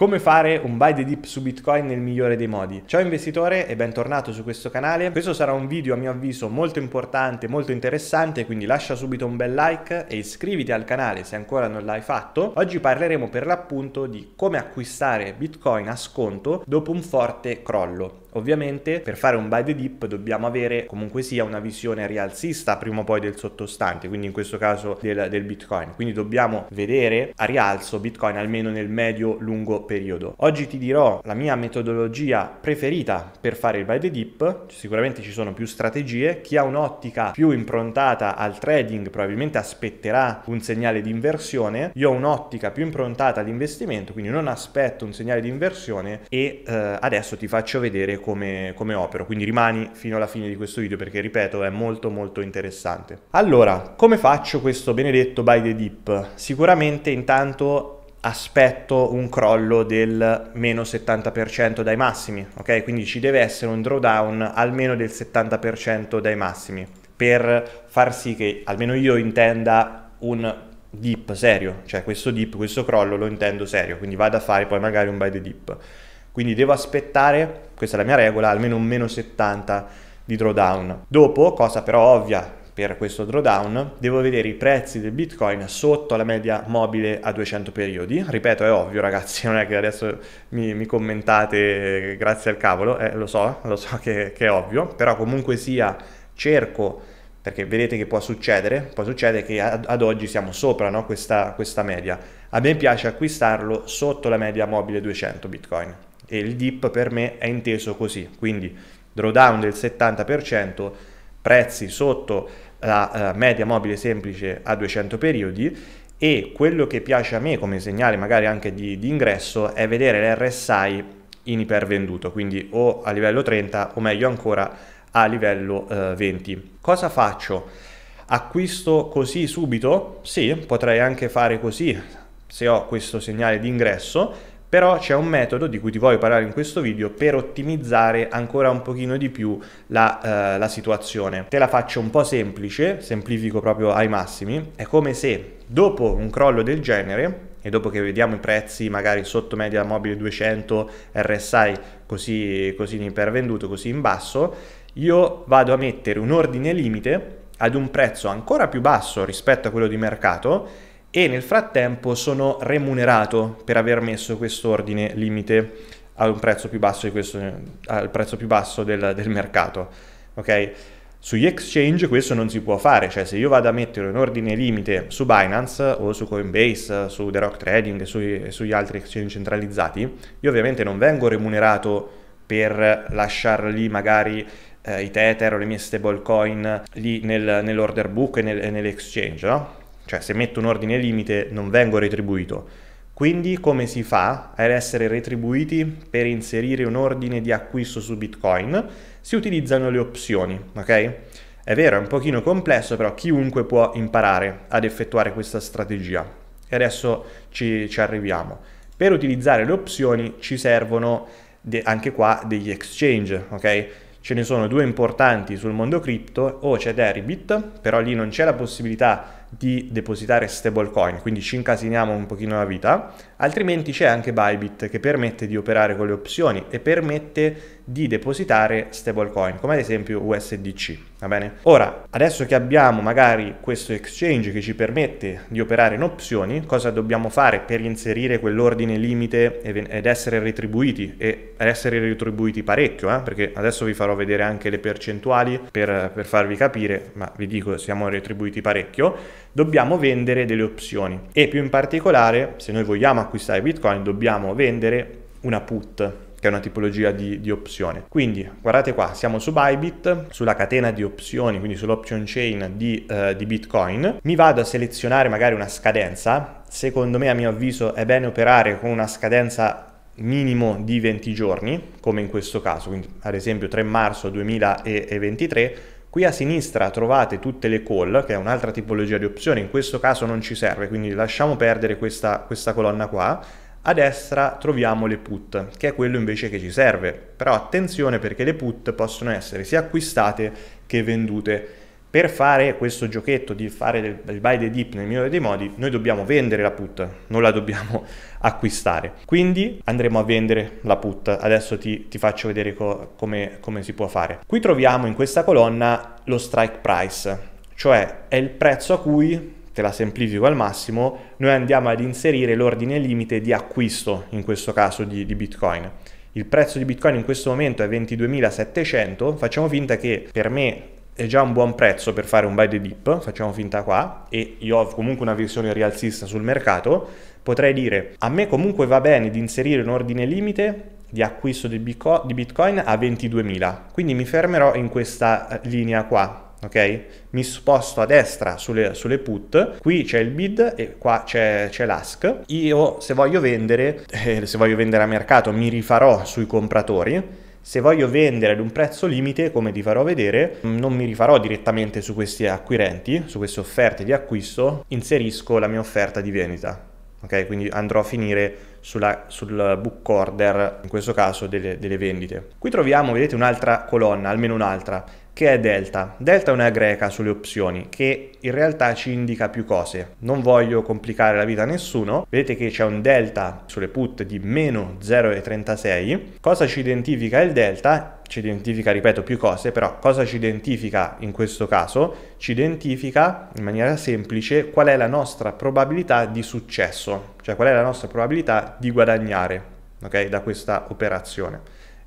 Come fare un buy the dip su Bitcoin nel migliore dei modi? Ciao investitore e bentornato su questo canale. Questo sarà un video a mio avviso molto importante, molto interessante, quindi lascia subito un bel like e iscriviti al canale se ancora non l'hai fatto. Oggi parleremo per l'appunto di come acquistare Bitcoin a sconto dopo un forte crollo. Ovviamente per fare un buy the dip dobbiamo avere comunque sia una visione rialzista prima o poi del sottostante, quindi in questo caso del, del Bitcoin. Quindi dobbiamo vedere a rialzo Bitcoin almeno nel medio-lungo periodo. Oggi ti dirò la mia metodologia preferita per fare il buy the dip, sicuramente ci sono più strategie, chi ha un'ottica più improntata al trading probabilmente aspetterà un segnale di inversione, io ho un'ottica più improntata all'investimento, quindi non aspetto un segnale di inversione e eh, adesso ti faccio vedere come, come opero, quindi rimani fino alla fine di questo video perché ripeto è molto molto interessante. Allora, come faccio questo benedetto by the dip? Sicuramente intanto aspetto un crollo del meno 70% dai massimi, ok? Quindi ci deve essere un drawdown almeno del 70% dai massimi per far sì che almeno io intenda un dip serio, cioè questo dip, questo crollo lo intendo serio, quindi vado a fare poi magari un buy the dip. Quindi devo aspettare questa è la mia regola, almeno un meno 70 di drawdown. Dopo, cosa però ovvia, per questo drawdown, devo vedere i prezzi del Bitcoin sotto la media mobile a 200 periodi. Ripeto, è ovvio ragazzi, non è che adesso mi, mi commentate grazie al cavolo, eh, lo so, lo so che, che, è ovvio, però comunque sia cerco, perché vedete che può succedere, può succedere che ad, ad oggi siamo sopra no? questa, questa media. A me piace acquistarlo sotto la media mobile 200 Bitcoin e il dip per me è inteso così, quindi drawdown del 70%, prezzi sotto la eh, media mobile semplice a 200 periodi e quello che piace a me come segnale magari anche di, di ingresso è vedere l'RSI in ipervenduto, quindi o a livello 30 o meglio ancora a livello eh, 20. Cosa faccio? Acquisto così subito? Sì, potrei anche fare così se ho questo segnale di ingresso però c'è un metodo di cui ti voglio parlare in questo video per ottimizzare ancora un pochino di più la, eh, la situazione. Te la faccio un po' semplice, semplifico proprio ai massimi, è come se dopo un crollo del genere e dopo che vediamo i prezzi magari sotto media mobile 200 RSI così, così ipervenduto, così in basso, io vado a mettere un ordine limite ad un prezzo ancora più basso rispetto a quello di mercato e nel frattempo sono remunerato per aver messo quest'ordine limite a un prezzo più basso, questo, al prezzo più basso del, del mercato. Ok? Sugli exchange questo non si può fare, cioè se io vado a mettere un ordine limite su Binance o su Coinbase, su The Rock Trading e sui, sugli altri exchange centralizzati, io ovviamente non vengo remunerato per lasciar lì magari eh, i Tether o le mie stablecoin lì nel, nell'order book e, nel, e nell'exchange, no? Cioè se metto un ordine limite non vengo retribuito. Quindi come si fa ad essere retribuiti per inserire un ordine di acquisto su Bitcoin? Si utilizzano le opzioni, ok? È vero, è un pochino complesso, però chiunque può imparare ad effettuare questa strategia. E adesso ci, ci arriviamo. Per utilizzare le opzioni ci servono de- anche qua degli exchange, ok? Ce ne sono due importanti sul mondo cripto, o c'è Deribit, però lì non c'è la possibilità di di depositare stablecoin, quindi ci incasiniamo un pochino la vita, altrimenti c'è anche Bybit che permette di operare con le opzioni e permette di depositare stablecoin, come ad esempio USDC, va bene? Ora, adesso che abbiamo magari questo exchange che ci permette di operare in opzioni, cosa dobbiamo fare per inserire quell'ordine limite ed essere retribuiti e essere retribuiti parecchio, eh? perché adesso vi farò vedere anche le percentuali per, per farvi capire, ma vi dico siamo retribuiti parecchio dobbiamo vendere delle opzioni e più in particolare se noi vogliamo acquistare bitcoin dobbiamo vendere una put che è una tipologia di, di, opzione. Quindi guardate qua, siamo su Bybit, sulla catena di opzioni, quindi sull'option chain di, eh, di Bitcoin. Mi vado a selezionare magari una scadenza, secondo me a mio avviso è bene operare con una scadenza minimo di 20 giorni, come in questo caso, quindi ad esempio 3 marzo 2023 Qui a sinistra trovate tutte le call, che è un'altra tipologia di opzione, in questo caso non ci serve, quindi lasciamo perdere questa, questa colonna qua. A destra troviamo le put, che è quello invece che ci serve. Però attenzione perché le put possono essere sia acquistate che vendute per fare questo giochetto di fare del, del buy the dip nel migliore dei modi, noi dobbiamo vendere la put, non la dobbiamo acquistare. Quindi andremo a vendere la put. Adesso ti, ti faccio vedere co, come, come si può fare. Qui troviamo in questa colonna lo strike price, cioè è il prezzo a cui te la semplifico al massimo, noi andiamo ad inserire l'ordine limite di acquisto, in questo caso di, di, Bitcoin. Il prezzo di Bitcoin in questo momento è 22.700, facciamo finta che per me è già un buon prezzo per fare un buy the dip, facciamo finta qua, e io ho comunque una versione rialzista sul mercato, potrei dire a me comunque va bene di inserire un ordine limite di acquisto di Bitcoin a 22.000, quindi mi fermerò in questa eh, linea qua, ok? Mi sposto a destra sulle, sulle put, qui c'è il bid e qua c'è, c'è l'ask. Io se voglio vendere, eh, se voglio vendere a mercato, mi rifarò sui compratori se voglio vendere ad un prezzo limite, come ti farò vedere, mm, non mi rifarò direttamente su questi acquirenti, su queste offerte di acquisto, inserisco la mia offerta di vendita. Ok, quindi andrò a finire sulla, sul book order, in questo caso delle, delle vendite. Qui troviamo, vedete, un'altra colonna, almeno un'altra, che è delta. Delta è una greca sulle opzioni che in realtà ci indica più cose. Non voglio complicare la vita a nessuno. Vedete che c'è un delta sulle put di meno 0,36. Cosa ci identifica il delta? ci identifica, ripeto, più cose, però cosa ci identifica in questo caso? Ci identifica in maniera semplice qual è la nostra probabilità di successo, cioè qual è la nostra probabilità di guadagnare okay, da questa operazione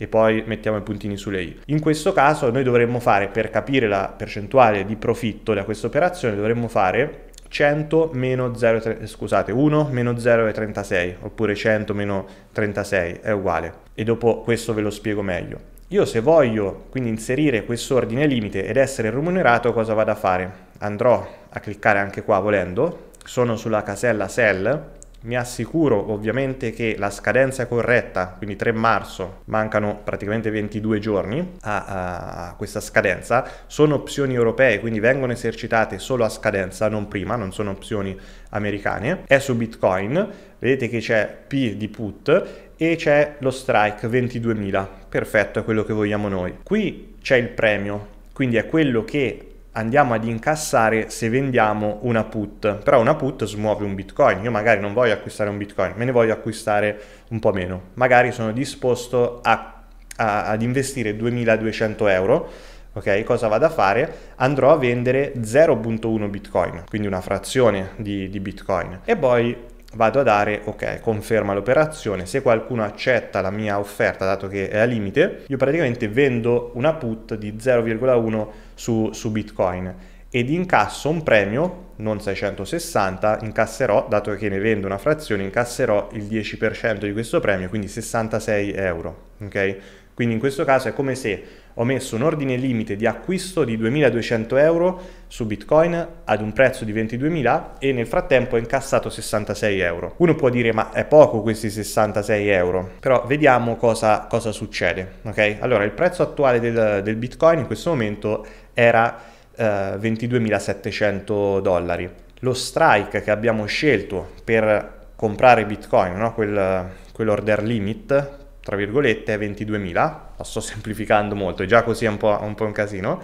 e poi mettiamo i puntini sulle i. In questo caso noi dovremmo fare, per capire la percentuale di profitto da questa operazione, dovremmo fare 100 meno 0, scusate, 1 meno 0,36 oppure 100 meno 36 è uguale e dopo questo ve lo spiego meglio. Io se voglio quindi inserire quest'ordine limite ed essere remunerato cosa vado a fare? Andrò a cliccare anche qua volendo, sono sulla casella sell mi assicuro ovviamente che la scadenza corretta, quindi 3 marzo, mancano praticamente 22 giorni a, a, questa scadenza, sono opzioni europee, quindi vengono esercitate solo a scadenza, non prima, non sono opzioni americane. È su Bitcoin, vedete che c'è P di put e c'è lo strike 22.000, perfetto, è quello che vogliamo noi. Qui c'è il premio, quindi è quello che andiamo ad incassare se vendiamo una put, però una put smuove un bitcoin, io magari non voglio acquistare un bitcoin, me ne voglio acquistare un po' meno, magari sono disposto a, a, ad investire 2200 euro, ok? Cosa vado a fare? Andrò a vendere 0.1 bitcoin, quindi una frazione di, di bitcoin, e poi vado a dare ok, conferma l'operazione, se qualcuno accetta la mia offerta dato che è a limite, io praticamente vendo una put di 0,1 su, su Bitcoin ed incasso un premio, non 660, incasserò, dato che ne vendo una frazione, incasserò il 10% di questo premio, quindi 66 euro, ok? Quindi in questo caso è come se ho messo un ordine limite di acquisto di 2200 euro su Bitcoin ad un prezzo di 22.000 e nel frattempo ho incassato 66 euro. Uno può dire ma è poco questi 66 euro, però vediamo cosa, cosa succede. Ok, allora il prezzo attuale del, del Bitcoin in questo momento era eh, 22.700 dollari. Lo strike che abbiamo scelto per comprare Bitcoin, no? Quel, quell'order limit tra virgolette 22.000, lo sto semplificando molto, è già così un po', un po' un casino.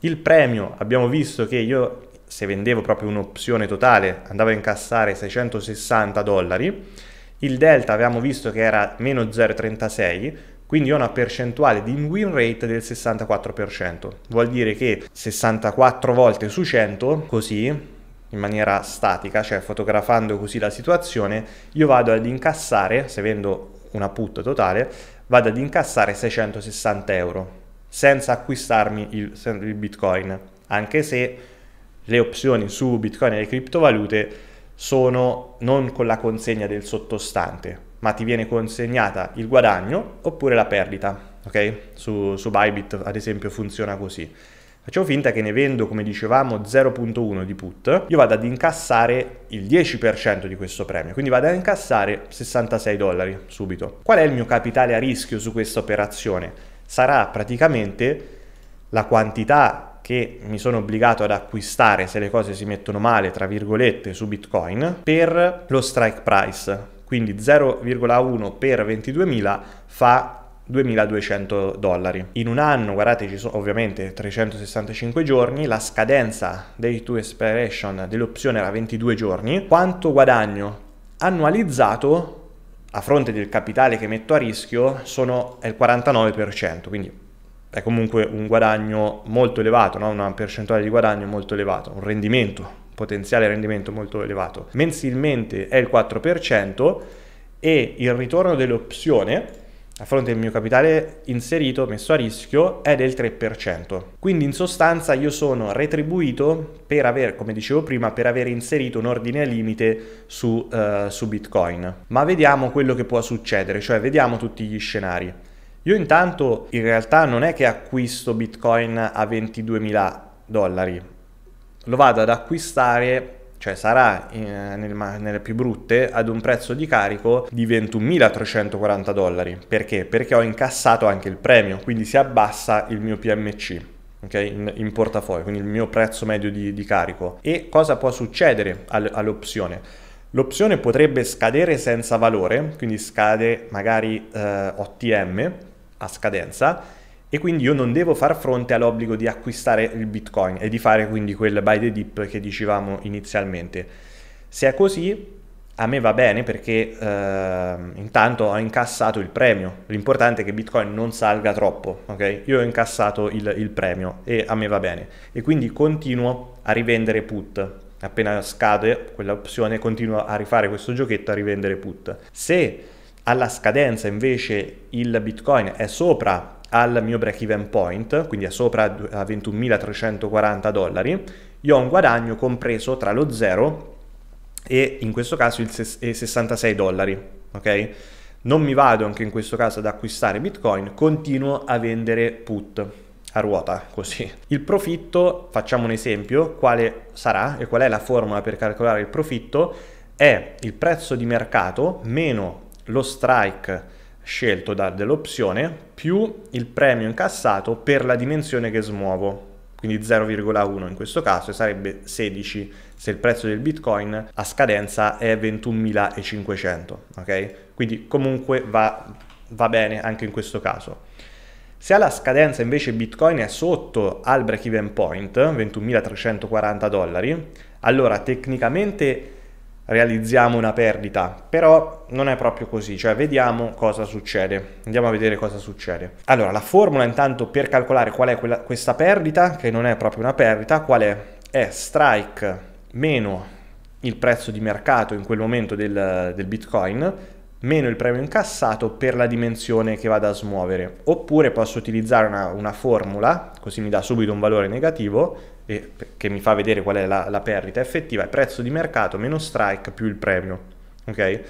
Il premio, abbiamo visto che io se vendevo proprio un'opzione totale andavo a incassare 660 dollari, il delta abbiamo visto che era meno 0,36, quindi ho una percentuale di win rate del 64%. Vuol dire che 64 volte su 100, così, in maniera statica, cioè fotografando così la situazione, io vado ad incassare, se vendo una put totale, vado ad incassare 660 euro senza acquistarmi il, il bitcoin, anche se le opzioni su bitcoin e le criptovalute sono non con la consegna del sottostante, ma ti viene consegnata il guadagno oppure la perdita, ok? Su, su Bybit ad esempio funziona così. Facciamo finta che ne vendo, come dicevamo, 0.1 di put, io vado ad incassare il 10% di questo premio, quindi vado ad incassare 66 dollari subito. Qual è il mio capitale a rischio su questa operazione? Sarà praticamente la quantità che mi sono obbligato ad acquistare se le cose si mettono male, tra virgolette, su Bitcoin per lo strike price. Quindi 0,1 per 22.000 fa 2200 dollari. In un anno, guardate, ci sono ovviamente 365 giorni, la scadenza dei to expiration dell'opzione era 22 giorni. Quanto guadagno annualizzato a fronte del capitale che metto a rischio sono il 49%, quindi è comunque un guadagno molto elevato, no? una percentuale di guadagno molto elevata, un rendimento, un potenziale rendimento molto elevato. Mensilmente è il 4% e il ritorno dell'opzione a fronte del mio capitale inserito, messo a rischio, è del 3%. Quindi in sostanza io sono retribuito per aver, come dicevo prima, per aver inserito un ordine limite su, uh, su Bitcoin. Ma vediamo quello che può succedere, cioè vediamo tutti gli scenari. Io intanto in realtà non è che acquisto Bitcoin a 22.000 dollari, lo vado ad acquistare cioè sarà eh, nel, nelle più brutte, ad un prezzo di carico di 21.340 dollari. Perché? Perché ho incassato anche il premio, quindi si abbassa il mio PMC. Okay? In, in, portafoglio, quindi il mio prezzo medio di, di carico. E cosa può succedere al, all'opzione? L'opzione potrebbe scadere senza valore, quindi scade magari eh, OTM a scadenza, e quindi io non devo far fronte all'obbligo di acquistare il bitcoin e di fare quindi quel buy the dip che dicevamo inizialmente. Se è così, a me va bene perché eh, intanto ho incassato il premio. L'importante è che Bitcoin non salga troppo, ok? Io ho incassato il, il premio e a me va bene. E quindi continuo a rivendere put. Appena scade quella opzione, continuo a rifare questo giochetto a rivendere put. Se alla scadenza invece il Bitcoin è sopra al mio break even point, quindi a sopra a 21.340 dollari, io ho un guadagno compreso tra lo 0 e in questo caso il 66 dollari, ok? Non mi vado anche in questo caso ad acquistare Bitcoin, continuo a vendere put a ruota così. Il profitto, facciamo un esempio, quale sarà e qual è la formula per calcolare il profitto? È il prezzo di mercato meno lo strike scelto da dell'opzione più il premio incassato per la dimensione che smuovo, quindi 0,1 in questo caso sarebbe 16 se il prezzo del bitcoin a scadenza è 21.500, ok? Quindi comunque va, va bene anche in questo caso. Se alla scadenza invece Bitcoin è sotto al break-even point, 21.340 dollari, allora tecnicamente realizziamo una perdita, però non è proprio così, cioè vediamo cosa succede, andiamo a vedere cosa succede. Allora, la formula intanto per calcolare qual è quella, questa perdita, che non è proprio una perdita, qual è? È strike meno il prezzo di mercato in quel momento del, del bitcoin, meno il premio incassato per la dimensione che vado a smuovere. Oppure posso utilizzare una, una formula, così mi dà subito un valore negativo, e, che mi fa vedere qual è la, la perdita effettiva, è prezzo di mercato meno strike più il premio. Ok?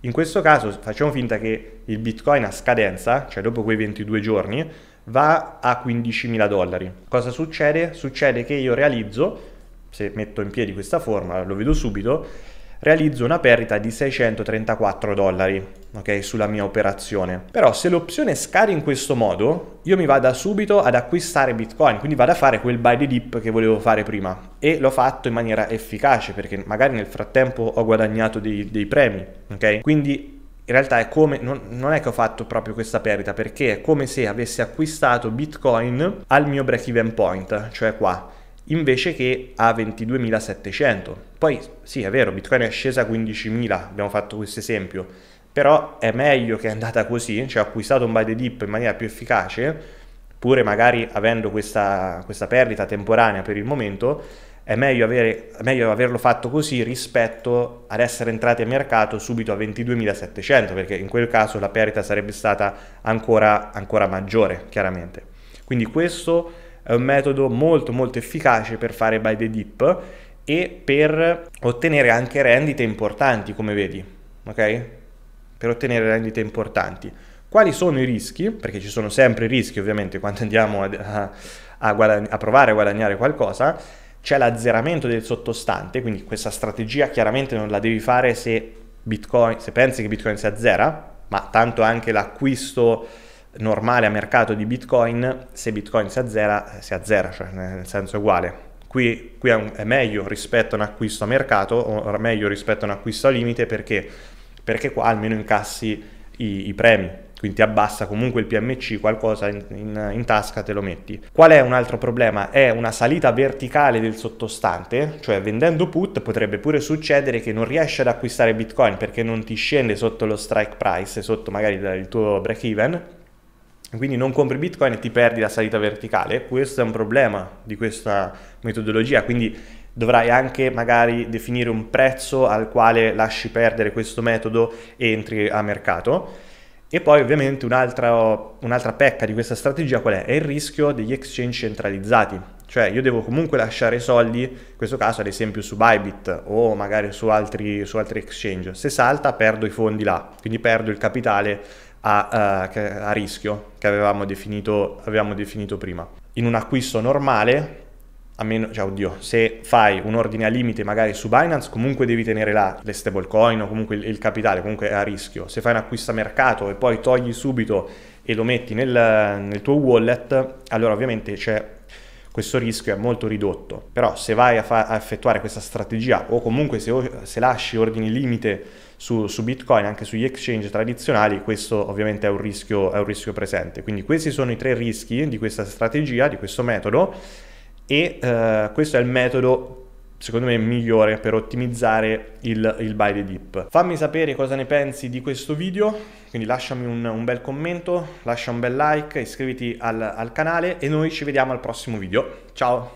In questo caso facciamo finta che il Bitcoin a scadenza, cioè dopo quei 22 giorni, va a 15.000 dollari. Cosa succede? Succede che io realizzo, se metto in piedi questa forma, lo vedo subito, realizzo una perdita di 634 dollari okay, sulla mia operazione. Però se l'opzione scade in questo modo, io mi vado subito ad acquistare Bitcoin, quindi vado a fare quel buy the dip che volevo fare prima e l'ho fatto in maniera efficace perché magari nel frattempo ho guadagnato dei, dei premi, ok? Quindi in realtà è come, non, non, è che ho fatto proprio questa perdita, perché è come se avessi acquistato Bitcoin al mio break even point, cioè qua invece che a 22.700. Poi sì, è vero, Bitcoin è scesa a 15.000, abbiamo fatto questo esempio, però è meglio che è andata così, cioè ha acquistato un buy the dip in maniera più efficace, pure magari avendo questa, questa perdita temporanea per il momento, è meglio, avere, è meglio, averlo fatto così rispetto ad essere entrati a mercato subito a 22.700, perché in quel caso la perdita sarebbe stata ancora, ancora maggiore, chiaramente. Quindi questo è un metodo molto molto efficace per fare buy the dip e per ottenere anche rendite importanti, come vedi, ok? Per ottenere rendite importanti. Quali sono i rischi? Perché ci sono sempre i rischi ovviamente quando andiamo a, a, a, guadagn- a provare a guadagnare qualcosa. C'è l'azzeramento del sottostante, quindi questa strategia chiaramente non la devi fare se, Bitcoin, se pensi che Bitcoin si azzera, ma tanto anche l'acquisto normale a mercato di Bitcoin, se Bitcoin si azzera, si azzera, cioè nel senso uguale. Qui, qui è, un, è, meglio rispetto a un acquisto a mercato, o meglio rispetto a un acquisto a limite, perché? Perché qua almeno incassi i, i premi, quindi ti abbassa comunque il PMC, qualcosa in, in, in, tasca te lo metti. Qual è un altro problema? È una salita verticale del sottostante, cioè vendendo put potrebbe pure succedere che non riesci ad acquistare Bitcoin perché non ti scende sotto lo strike price, sotto magari il tuo break even, quindi non compri bitcoin e ti perdi la salita verticale, questo è un problema di questa metodologia, quindi dovrai anche magari definire un prezzo al quale lasci perdere questo metodo e entri a mercato. E poi ovviamente un'altra, un'altra pecca di questa strategia qual è? È il rischio degli exchange centralizzati, cioè io devo comunque lasciare soldi, in questo caso ad esempio su Bybit o magari su altri, su altri exchange, se salta perdo i fondi là, quindi perdo il capitale a, uh, a rischio che avevamo definito, avevamo definito, prima. In un acquisto normale, a meno, cioè oddio, se fai un ordine a limite magari su Binance, comunque devi tenere là le stablecoin o comunque il, il capitale, comunque è a rischio. Se fai un acquisto a mercato e poi togli subito e lo metti nel, nel tuo wallet, allora ovviamente c'è questo rischio è molto ridotto. Però se vai a, fa- a effettuare questa strategia o comunque se, o- se lasci ordini limite su, su, Bitcoin, anche sugli exchange tradizionali, questo ovviamente è un, rischio, è un rischio presente. Quindi questi sono i tre rischi di questa strategia, di questo metodo e eh, questo è il metodo secondo me migliore per ottimizzare il, il, buy the dip. Fammi sapere cosa ne pensi di questo video, quindi lasciami un, un bel commento, lascia un bel like, iscriviti al, al canale e noi ci vediamo al prossimo video. Ciao!